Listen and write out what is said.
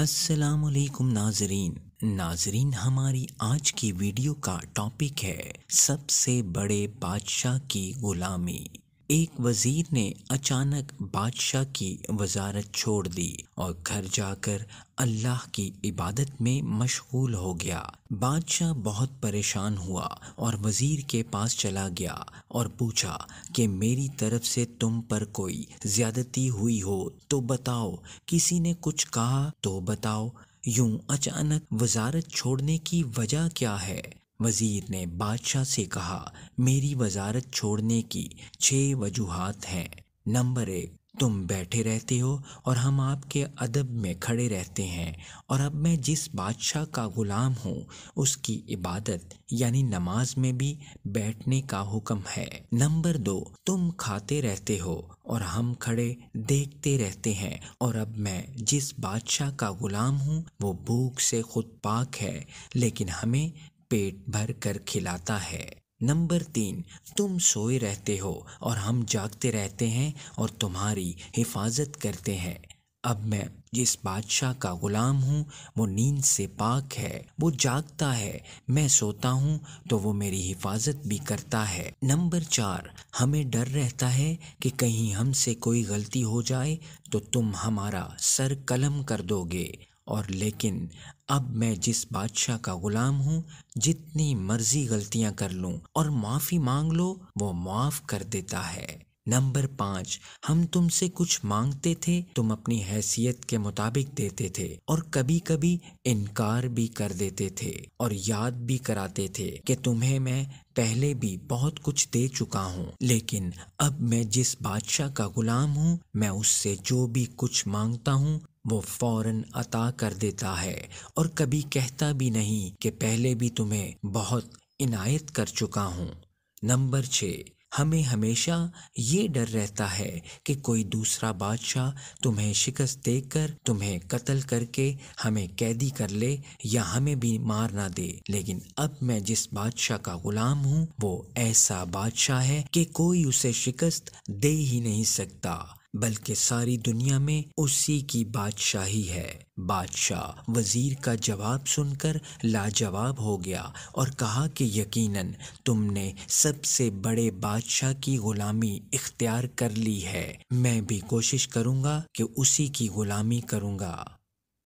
वालेकुम नाजरीन नाजरीन हमारी आज की वीडियो का टॉपिक है सबसे बड़े बादशाह की गुलामी एक वज़ीर ने अचानक बादशाह की वजारत छोड़ दी और घर जाकर अल्लाह की इबादत में मशगूल हो गया बादशाह बहुत परेशान हुआ और वज़ीर के पास चला गया और पूछा कि मेरी तरफ से तुम पर कोई ज़्यादती हुई हो तो बताओ किसी ने कुछ कहा तो बताओ यूं अचानक वजारत छोड़ने की वजह क्या है वज़ीर ने बादशाह से कहा मेरी वजारत छोड़ने की छः वजूहत हैं नंबर एक तुम बैठे रहते हो और हम आपके अदब में खड़े रहते हैं और अब मैं जिस बादशाह का ग़ुलाम हूँ उसकी इबादत यानी नमाज में भी बैठने का हुक्म है नंबर दो तुम खाते रहते हो और हम खड़े देखते रहते हैं और अब मैं जिस बादशाह का ग़ुलाम हूँ वो भूख से खुद पाक है लेकिन हमें पेट भर कर खिलाता है नंबर तीन तुम सोए रहते हो और हम जागते रहते हैं और तुम्हारी हिफाजत करते हैं अब मैं जिस बादशाह का ग़ुलाम हूँ वो नींद से पाक है वो जागता है मैं सोता हूँ तो वो मेरी हिफाजत भी करता है नंबर चार हमें डर रहता है कि कहीं हमसे कोई गलती हो जाए तो तुम हमारा सर कलम कर दोगे और लेकिन अब मैं जिस बादशाह का ग़ुलाम हूँ जितनी मर्जी गलतियाँ कर लूँ और माफ़ी मांग लो वो माफ़ कर देता है नंबर पाँच हम तुमसे कुछ मांगते थे तुम अपनी हैसियत के मुताबिक देते थे और कभी कभी इनकार भी कर देते थे और याद भी कराते थे कि तुम्हें मैं पहले भी बहुत कुछ दे चुका हूँ लेकिन अब मैं जिस बादशाह का गुलाम हूँ मैं उससे जो भी कुछ मांगता हूँ वो फौरन अता कर देता है और कभी कहता भी नहीं कि पहले भी तुम्हें बहुत इनायत कर चुका हूँ नंबर छ हमें हमेशा ये डर रहता है कि कोई दूसरा बादशाह तुम्हें शिकस्त देकर तुम्हें कत्ल करके हमें कैदी कर ले या हमें भी मार ना दे लेकिन अब मैं जिस बादशाह का गुलाम हूँ वो ऐसा बादशाह है कि कोई उसे शिकस्त दे ही नहीं सकता बल्कि सारी दुनिया में उसी की बादशाही है बादशाह वज़ीर का जवाब सुनकर लाजवाब हो गया और कहा कि यकीनन तुमने सबसे बड़े बादशाह की ग़ुलामी इख्तियार कर ली है मैं भी कोशिश करूँगा कि उसी की ग़ुलामी करूँगा